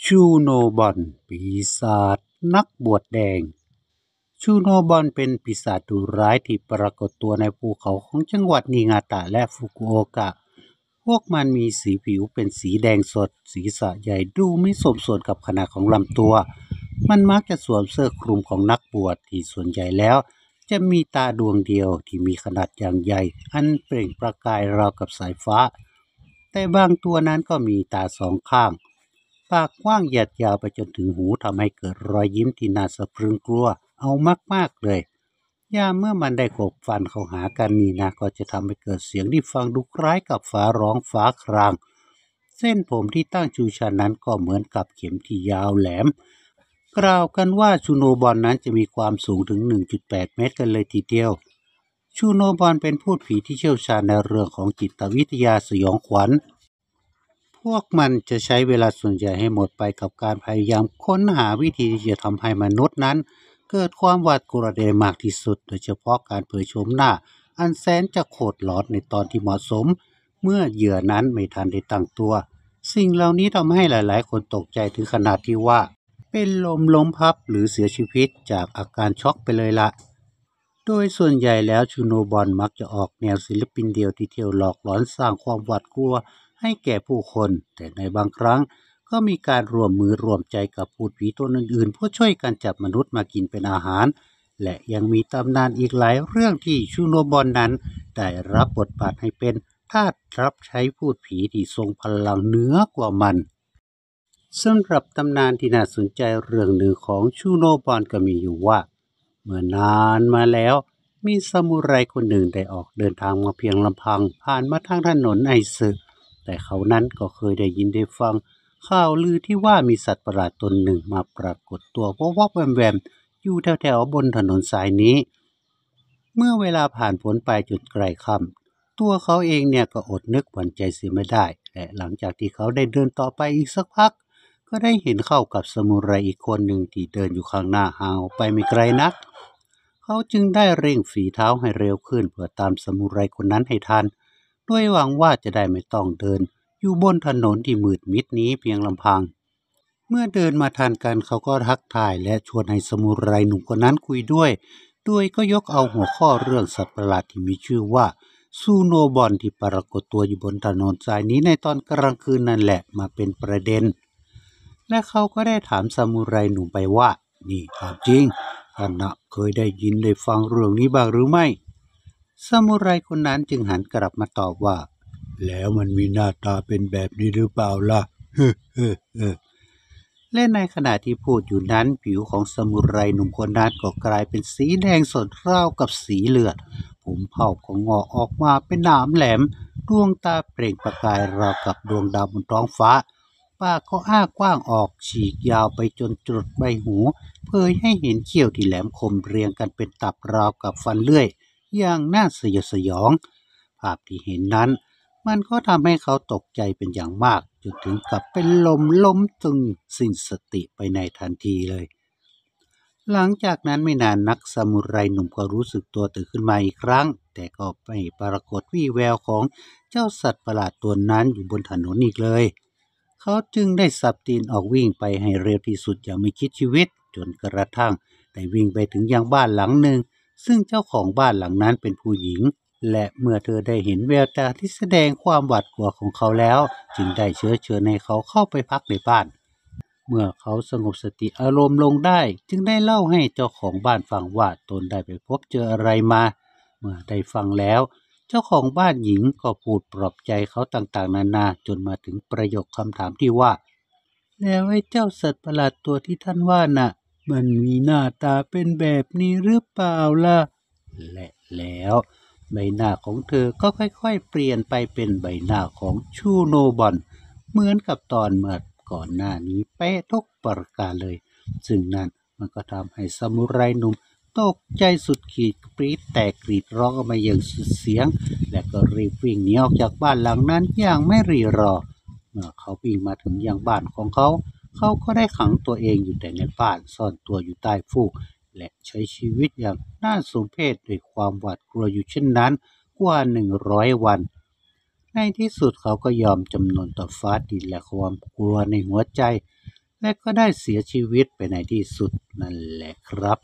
ชูโนบอน ปีศาจนักบวชแดง ชูโนบอนเป็นปีศาจดุร้ายที่ปรากฏตัวในภูเขาของจังหวัดนิงาตะ และฟุกุโอกะ พวกมันมีสีผิวเป็นสีแดงสด สีสะใหญ่ดูไม่สมส่วนกับขนาดของลำตัว มันมักจะสวมเสื้อคลุมของนักบวชที่ส่วนใหญ่แล้ว จะมีตาดวงเดียวที่มีขนาดอย่างใหญ่ อันเปล่งประกายราวกับสายฟ้า แต่บางตัวนั้นก็มีตาสองข้างปากกว้างหยาดยาวไปจนถึงหูทำให้เกิดรอยยิ้มที่น่าสะพรึงกลัวเอามาก ๆ เลยย่าเมื่อมันได้ขบฟันเข้าหากันนี่นะ ก็จะทำให้เกิดเสียงที่ฟังดูคล้ายกับฟ้าร้องฟ้าครางเส้นผมที่ตั้งชูชันนั้นก็เหมือนกับเข็มที่ยาวแหลม กล่าวกันว่าชูโนบอลนั้นจะมีความสูงถึง 1.8 เมตรกันเลยทีเดียว ชูโนบอลเป็นผู้ผีที่เชี่ยวชาญในเรื่องของจิตวิทยาสยองขวัญพวกมันจะใช้เวลาส่วนใหญ่ให้หมดไปกับการพยายามค้นหาวิธีที่จะทำให้มนุษย์นั้น เกิดความหวาดกลัวได้มากที่สุด โดยเฉพาะการเผยโฉมหน้า อันแสนจะโคตรหลอนในตอนที่เหมาะสม เมื่อเหยื่อนั้นไม่ทันได้ตั้งตัว สิ่งเหล่านี้ทำให้หลายๆ คนตกใจถึงขนาดที่ว่า เป็นลมล้มพับหรือเสียชีวิตจากอาการช็อกไปเลยละโดยส่วนใหญ่แล้วชูโนบอลมักจะออกแนวศิลปินเดียวที่เที่ยวหลอกหลอนสร้างความหวาดกลัวให้แก่ผู้คน แต่ในบางครั้งก็มีการรวมมือรวมใจกับพูดผีตัวอื่นๆเพื่อช่วยกันจับมนุษย์มากินเป็นอาหาร และยังมีตำนานอีกหลายเรื่องที่ชูโนบอนนั้นได้รับบทบาทให้เป็นทาสรับใช้พูดผีที่ทรงพลังเหนือกว่ามันสำหรับตำนานที่น่าสนใจเรื่องหนึ่งของชูโนบอนก็มีอยู่ว่า เมื่อนานมาแล้ว มีซามูไรคนหนึ่งได้ออกเดินทางมาเพียงลำพังผ่านมาทางถนนไอซึแต่เขานั้นก็เคยได้ยินได้ฟังข่าวลือที่ว่ามีสัตว์ประหลาดตนหนึ่งมาปรากฏตัววอกแวมแวมอยู่แถวๆบนถนนสายนี้ เมื่อเวลาผ่านพ้นไปจุดไกลค่ำตัวเขาเองเนี่ยก็อดนึกหวั่นใจเสียไม่ได้และหลังจากที่เขาได้เดินต่อไปอีกสักพัก ก็ได้เห็นเข้ากับสมุไรอีกคนหนึ่งที่เดินอยู่ข้างหน้าห่างออกไปไม่ไกลนัก เขาจึงได้เร่งฝีเท้าให้เร็วขึ้นเพื่อตามสมุไรคนนั้นให้ทันเด้วยหวังว่าจะได้ไม่ต้องเดิน อยู่บนถนนที่มืดมิดนี้เพียงลำพัง เมื่อเดินมาทานกันเขาก็ทักทาย และชวนให้สมุไรหนุ่มคนนั้นคุยด้วย ด้วยก็ยกเอาหัวข้อเรื่องสัตว์ประหลาดที่มีชื่อว่า ซูโนบอลที่ปรากฏตัวอยู่บนถนนสายนี้ในตอนกลางคืนนั่นแหละมาเป็นประเด็น และเขาก็ได้ถามสมมรไรหนุ่มไปว่านี่ความจริงท่านเคยได้ยินได้ฟังเรื่องนี้บ้างหรือไม่ซามูไรคนนั้นจึงหันกลับมาตอบว่า แล้วมันมีหน้าตาเป็นแบบนี้หรือเปล่าล่ะ เฮ้เฮ้เฮ้และในขณะที่พูดอยู่นั้น ผิวของสมุไรหนุ่มคนนั้นก็กลายเป็นสีแดงสดราวกับสีเลือด ผมเผาของงอออกมาเป็นหนามแหลมดวงตาเปล่งประกายราวกับดวงดาวบนท้องฟ้า ปากก็อ้ากว้างออกฉีกยาวไปจนจุดใบหูเผยให้เห็นเขี้ยวที่แหลมคมเรียงกันเป็นตับราวกับฟันเลื่อยอย่างน่าสยดสยอง ภาพที่เห็นนั้นมันก็ทำให้เขาตกใจเป็นอย่างมากจนถึงกับเป็นลมล้มตึงสิ้นสติไปในทันทีเลย หลังจากนั้นไม่นานนักซามูไรหนุ่มก็รู้สึกตัวตื่นขึ้นมาอีกครั้ง แต่ก็ไม่ปรากฏวี่แววของเจ้าสัตว์ประหลาดตัวนั้นอยู่บนถนนอีกเลย เขาจึงได้สับตีนออกวิ่งไปให้เร็วที่สุดอย่างไม่คิดชีวิต จนกระทั่งได้วิ่งไปถึงยังบ้านหลังหนึ่งซึ่งเจ้าของบ้านหลังนั้นเป็นผู้หญิง และเมื่อเธอได้เห็นแววตาที่แสดงความหวาดกลัวของเขาแล้ว จึงได้เชื้อเชิญให้เขาเข้าไปพักในบ้าน เมื่อเขาสงบสติอารมณ์ลงได้จึงได้เล่าให้เจ้าของบ้านฟังว่า ตนได้ไปพบเจออะไรมา เมื่อได้ฟังแล้ว เจ้าของบ้านหญิงก็พูดปลอบใจเขาต่างๆนานาจนมาถึงประโยคคำถามที่ว่า แล้วไอ้เจ้าสัตว์ประหลาดตัวที่ท่านว่านะ่ะมันมีหน้าตาเป็นแบบนี้หรือเปล่าล่ะ และแล้ว ใบหน้าของเธอก็ค่อยๆ เปลี่ยนไปเป็นใบหน้าของชูโนบอน เหมือนกับตอนเมื่อก่อนหน้านี้เป๊ะทุกประการเลย ซึ่งนั้นมันก็ทำให้ซามูไรหนุ่มตกใจสุดขีดปรีดแตกกรีดร้องออกมาอย่างสุดเสียง และก็รีบวิ่งหนีออกจากบ้านหลังนั้น อย่างไม่รีรอ เมื่อเขาวิ่งมาถึงยังบ้านของเขาเขาก็ได้ขังตัวเองอยู่แต่ในบ้านซ่อนตัวอยู่ใต้ฟูก และใช้ชีวิตอย่างน่าสมเพชด้วยความหวาดกลัวอยู่เช่นนั้นกว่าหนึ่งร้อยวัน ในที่สุดเขาก็ยอมจำนนต่อฟ้าดินและความกลัวในหัวใจ และก็ได้เสียชีวิตไปในที่สุด นั่นแหละครับ